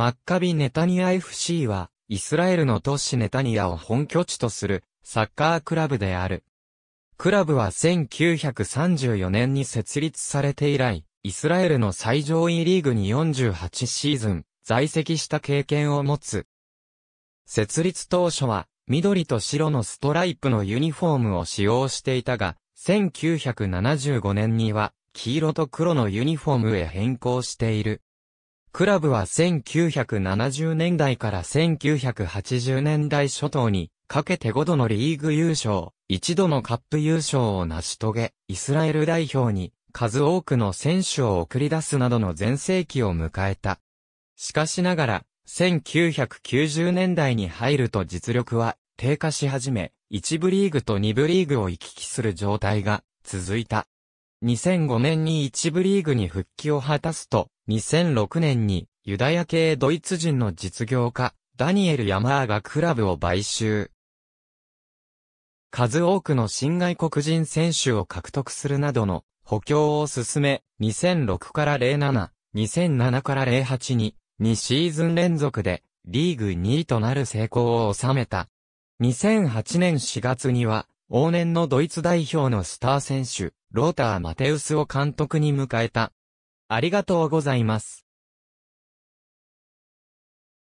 マッカビ・ネタニヤ FC は、イスラエルの都市ネタニヤを本拠地とするサッカークラブである。クラブは1934年に設立されて以来、イスラエルの最上位リーグに48シーズン在籍した経験を持つ。設立当初は緑と白のストライプのユニフォームを使用していたが、1975年には黄色と黒のユニフォームへ変更している。クラブは1970年代から1980年代初頭にかけて5度のリーグ優勝、1度のカップ優勝を成し遂げ、イスラエル代表に数多くの選手を送り出すなどの前世紀を迎えた。しかしながら、1990年代に入ると実力は低下し始め、1部リーグと2部リーグを行き来する状態が続いた。2005年に一部リーグに復帰を果たすと、2006年にユダヤ系ドイツ人の実業家、ダニエル・ヤマーがクラブを買収。数多くの新外国人選手を獲得するなどの補強を進め、2006から07、2007から08に、2シーズン連続でリーグ2位となる成功を収めた。2008年4月には、往年のドイツ代表のスター選手、ローター・マテウスを監督に迎えた。ありがとうございます。